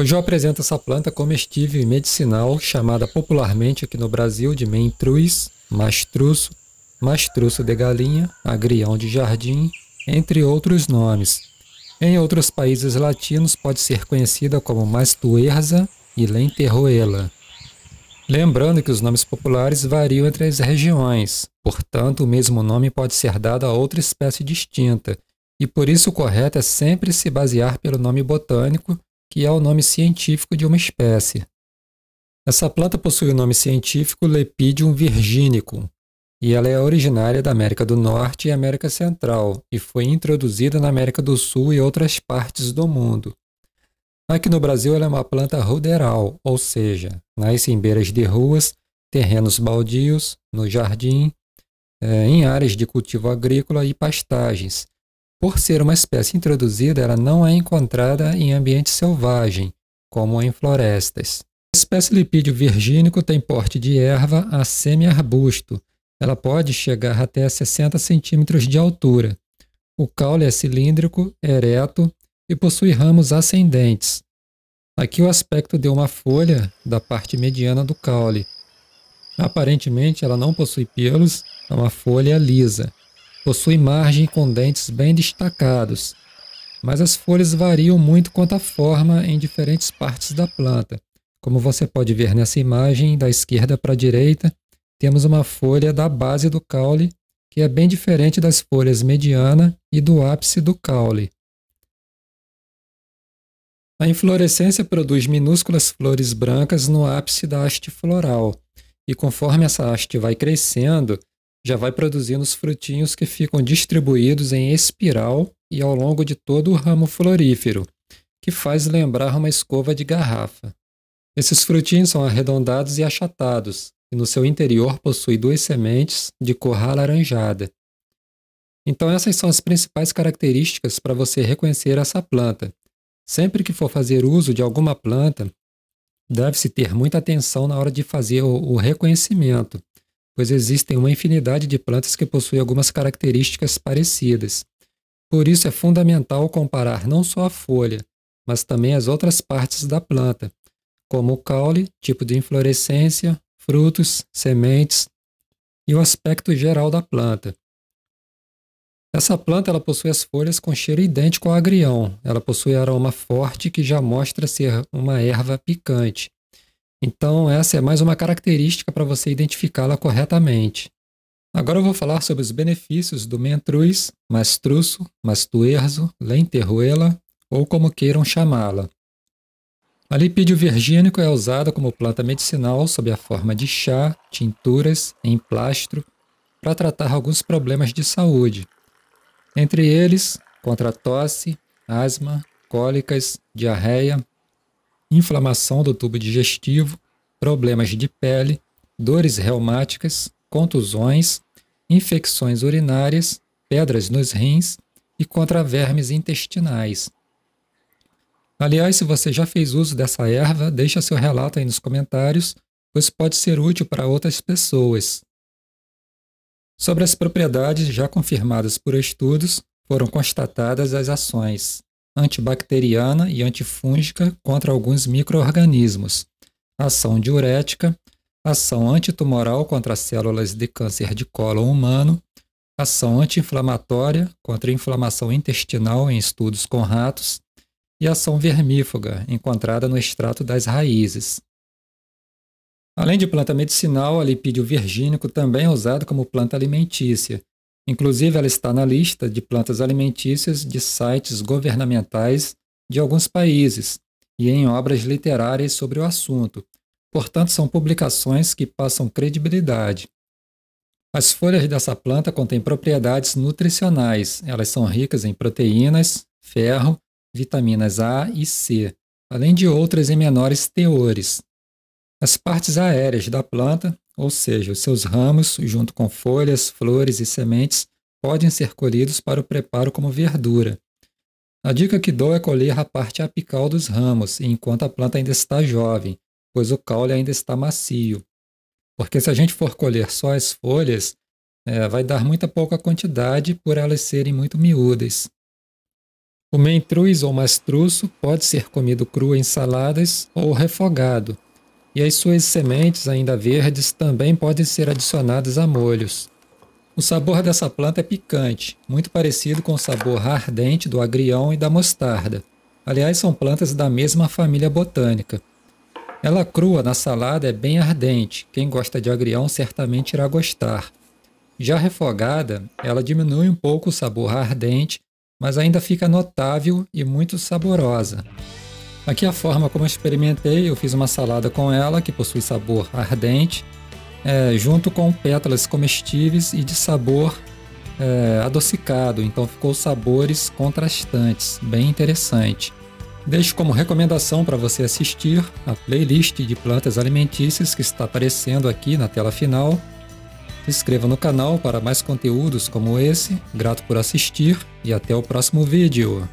Hoje eu apresento essa planta comestível e medicinal chamada popularmente aqui no Brasil de mentruz, mastruço, mastruço de galinha, agrião de jardim, entre outros nomes. Em outros países latinos pode ser conhecida como mastuerza e lenterroela. Lembrando que os nomes populares variam entre as regiões, portanto, o mesmo nome pode ser dado a outra espécie distinta, e por isso o correto é sempre se basear pelo nome botânico que é o nome científico de uma espécie. Essa planta possui o nome científico Lepidium virginicum e ela é originária da América do Norte e América Central e foi introduzida na América do Sul e outras partes do mundo. Aqui no Brasil ela é uma planta ruderal, ou seja, nasce em beiras de ruas, terrenos baldios, no jardim, eh, em áreas de cultivo agrícola e pastagens, por ser uma espécie introduzida, ela não é encontrada em ambiente selvagem, como em florestas. A espécie lipídio virgínico tem porte de erva a semi-arbusto. Ela pode chegar até 60 centímetros de altura. O caule é cilíndrico, ereto e possui ramos ascendentes. Aqui o aspecto de uma folha da parte mediana do caule. Aparentemente, ela não possui pelos, é uma folha lisa. Possui margem com dentes bem destacados, mas as folhas variam muito quanto à forma em diferentes partes da planta. Como você pode ver nessa imagem, da esquerda para a direita, temos uma folha da base do caule que é bem diferente das folhas mediana e do ápice do caule. A inflorescência produz minúsculas flores brancas no ápice da haste floral, e conforme essa haste vai crescendo, já vai produzindo os frutinhos que ficam distribuídos em espiral e ao longo de todo o ramo florífero, que faz lembrar uma escova de garrafa. Esses frutinhos são arredondados e achatados, e no seu interior possui duas sementes de cor alaranjada. Então, essas são as principais características para você reconhecer essa planta. Sempre que for fazer uso de alguma planta, deve-se ter muita atenção na hora de fazer o reconhecimento pois existem uma infinidade de plantas que possuem algumas características parecidas. Por isso é fundamental comparar não só a folha, mas também as outras partes da planta, como o caule, tipo de inflorescência, frutos, sementes e o aspecto geral da planta. Essa planta ela possui as folhas com cheiro idêntico ao agrião. Ela possui aroma forte que já mostra ser uma erva picante. Então, essa é mais uma característica para você identificá-la corretamente. Agora eu vou falar sobre os benefícios do mentruz, mastruço, mastuerzo, lenterruela, ou como queiram chamá-la. A lipídio virgínico é usada como planta medicinal sob a forma de chá, tinturas, emplastro para tratar alguns problemas de saúde. Entre eles, contra tosse, asma, cólicas, diarreia, inflamação do tubo digestivo, problemas de pele, dores reumáticas, contusões, infecções urinárias, pedras nos rins e contra vermes intestinais. Aliás, se você já fez uso dessa erva, deixa seu relato aí nos comentários, pois pode ser útil para outras pessoas. Sobre as propriedades já confirmadas por estudos, foram constatadas as ações antibacteriana e antifúngica contra alguns microorganismos, ação diurética, ação antitumoral contra células de câncer de cólon humano, ação anti-inflamatória contra inflamação intestinal em estudos com ratos e ação vermífuga encontrada no extrato das raízes. Além de planta medicinal, a lipídio virgínico também é usado como planta alimentícia Inclusive, ela está na lista de plantas alimentícias de sites governamentais de alguns países e em obras literárias sobre o assunto. Portanto, são publicações que passam credibilidade. As folhas dessa planta contêm propriedades nutricionais. Elas são ricas em proteínas, ferro, vitaminas A e C, além de outras em menores teores. As partes aéreas da planta ou seja, os seus ramos, junto com folhas, flores e sementes, podem ser colhidos para o preparo como verdura. A dica que dou é colher a parte apical dos ramos, enquanto a planta ainda está jovem, pois o caule ainda está macio. Porque se a gente for colher só as folhas, é, vai dar muita pouca quantidade por elas serem muito miúdas. O mentruz ou mastruço pode ser comido cru em saladas ou refogado, e as suas sementes, ainda verdes, também podem ser adicionadas a molhos. O sabor dessa planta é picante, muito parecido com o sabor ardente do agrião e da mostarda. Aliás, são plantas da mesma família botânica. Ela crua na salada é bem ardente, quem gosta de agrião certamente irá gostar. Já refogada, ela diminui um pouco o sabor ardente, mas ainda fica notável e muito saborosa. Aqui é a forma como eu experimentei, eu fiz uma salada com ela, que possui sabor ardente, é, junto com pétalas comestíveis e de sabor é, adocicado, então ficou sabores contrastantes, bem interessante. Deixo como recomendação para você assistir a playlist de plantas alimentícias que está aparecendo aqui na tela final. Se inscreva no canal para mais conteúdos como esse. Grato por assistir e até o próximo vídeo.